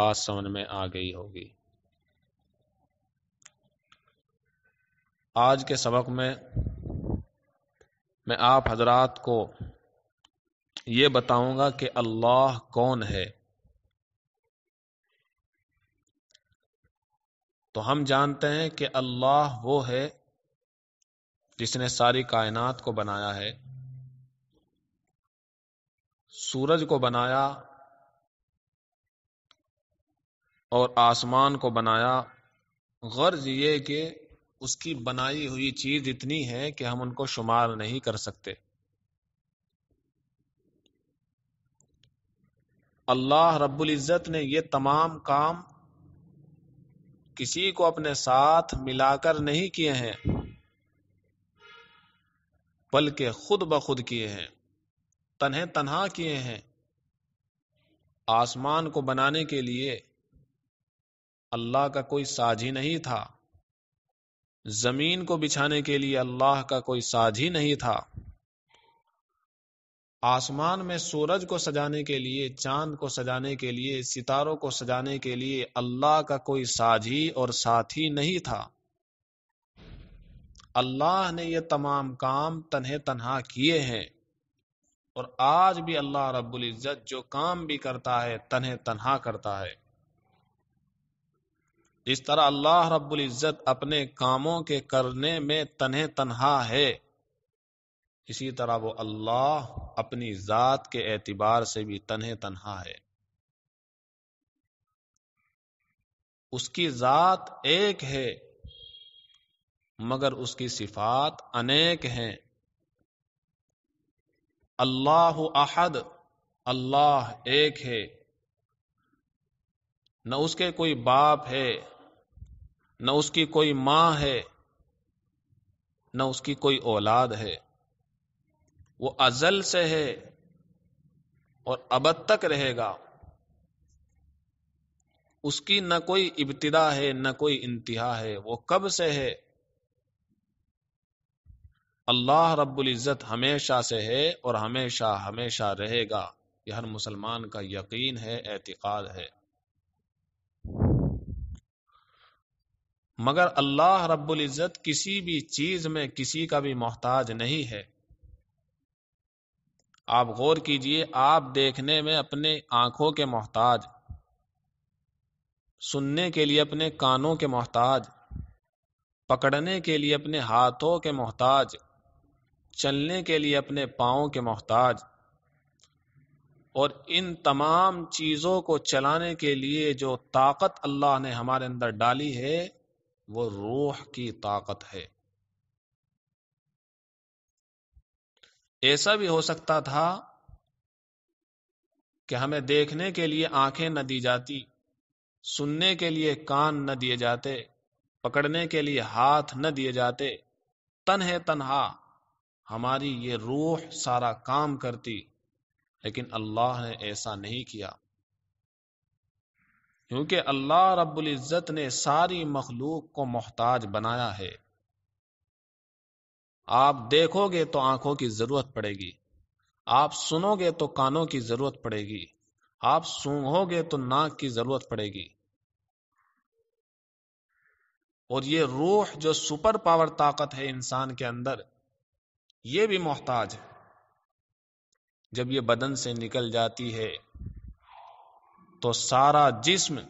बात समझ में आ गई होगी आज के सबक में मैं आप हजरात को ये बताऊंगा कि अल्लाह कौन है तो हम जानते हैं कि अल्लाह वो है जिसने सारी कायनात को बनाया है सूरज को बनाया और आसमान को बनाया गर्ज ये कि उसकी बनाई हुई चीज इतनी है कि हम उनको शुमार नहीं कर सकते अल्लाह रब्बुल इज़्ज़त ने यह तमाम काम किसी को अपने साथ मिलाकर नहीं किए हैं बल्कि खुद ब खुद किए हैं तनहे तनहा किए हैं आसमान को बनाने के लिए अल्लाह का कोई साझी नहीं था जमीन को बिछाने के लिए अल्लाह का कोई साझी नहीं था आसमान में सूरज को सजाने के लिए चांद को सजाने के लिए सितारों को सजाने के लिए अल्लाह का कोई साझी और साथी नहीं था अल्लाह ने यह तमाम काम तनहे तनहा किए हैं और आज भी अल्लाह रब्बुल इज़्ज़त जो काम भी करता है तनहे तनहा करता है जिस तरह अल्लाह रब्बुल इज़्ज़त अपने कामों के करने में तन्ह तन्हा है इसी तरह वो अल्लाह अपनी ज़ात के एतबार से भी तन्ह तन्हा है उसकी ज़ात एक है मगर उसकी सिफात अनेक हैं अल्लाह अहद अल्लाह एक है न उसके कोई बाप है न उसकी कोई माँ है न उसकी कोई औलाद है वो अजल से है और अब तक रहेगा उसकी न कोई इब्तिदा है न कोई इंतहा है वो कब से है अल्लाह रब्बुल इज़्ज़त हमेशा से है और हमेशा हमेशा रहेगा यह हर मुसलमान का यकीन है एतिकाद है मगर अल्लाह रब्बुल इज़्ज़त किसी भी चीज में किसी का भी मोहताज नहीं है आप गौर कीजिए आप देखने में अपने आंखों के मोहताज सुनने के लिए अपने कानों के मोहताज पकड़ने के लिए अपने हाथों के मोहताज चलने के लिए अपने पाओं के मोहताज और इन तमाम चीज़ों को चलाने के लिए जो ताकत अल्लाह ने हमारे अंदर डाली है वो रूह की ताकत है ऐसा भी हो सकता था कि हमें देखने के लिए आंखें न दी जाती सुनने के लिए कान न दिए जाते पकड़ने के लिए हाथ न दिए जाते तन है तनहा हमारी ये रूह सारा काम करती लेकिन अल्लाह ने ऐसा नहीं किया क्योंकि अल्लाह रब्बुल इज़्ज़त ने सारी मखलूक को मोहताज बनाया है आप देखोगे तो आंखों की जरूरत पड़ेगी आप सुनोगे तो कानों की जरूरत पड़ेगी आप सूंघोगे तो नाक की जरूरत पड़ेगी और ये रूह जो सुपर पावर ताकत है इंसान के अंदर ये भी मोहताज है जब ये बदन से निकल जाती है तो सारा जिस्म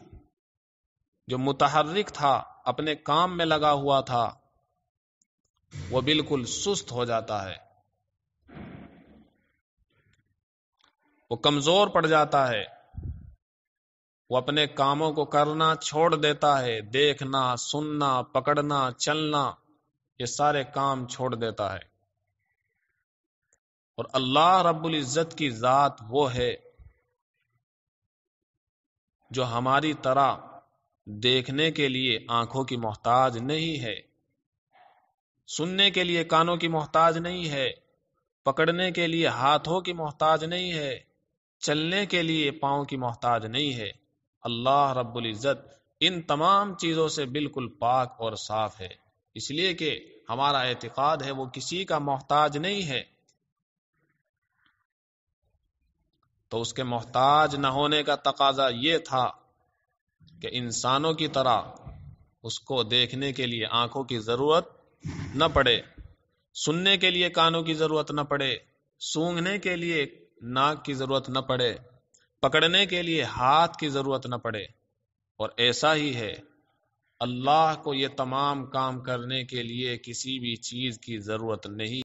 जो मुतहरिक था अपने काम में लगा हुआ था वो बिल्कुल सुस्त हो जाता है वो कमजोर पड़ जाता है वो अपने कामों को करना छोड़ देता है देखना सुनना पकड़ना चलना ये सारे काम छोड़ देता है और अल्लाह रब्बुल इज़्ज़त की ज़ात वो है जो हमारी तरह देखने के लिए आंखों की मोहताज नहीं है सुनने के लिए कानों की मोहताज नहीं है पकड़ने के लिए हाथों की मोहताज नहीं है चलने के लिए पाओ की मोहताज नहीं है अल्लाह रब्बुल इज़्ज़त इन तमाम चीज़ों से बिल्कुल पाक और साफ है इसलिए कि हमारा एतक़ाद है वो किसी का मोहताज नहीं है तो उसके मोहताज न होने का तकाजा ये था कि इंसानों की तरह उसको देखने के लिए आंखों की ज़रूरत न पड़े सुनने के लिए कानों की ज़रूरत न पड़े सूंघने के लिए नाक की ज़रूरत न पड़े पकड़ने के लिए हाथ की ज़रूरत न पड़े और ऐसा ही है अल्लाह को ये तमाम काम करने के लिए किसी भी चीज़ की ज़रूरत नहीं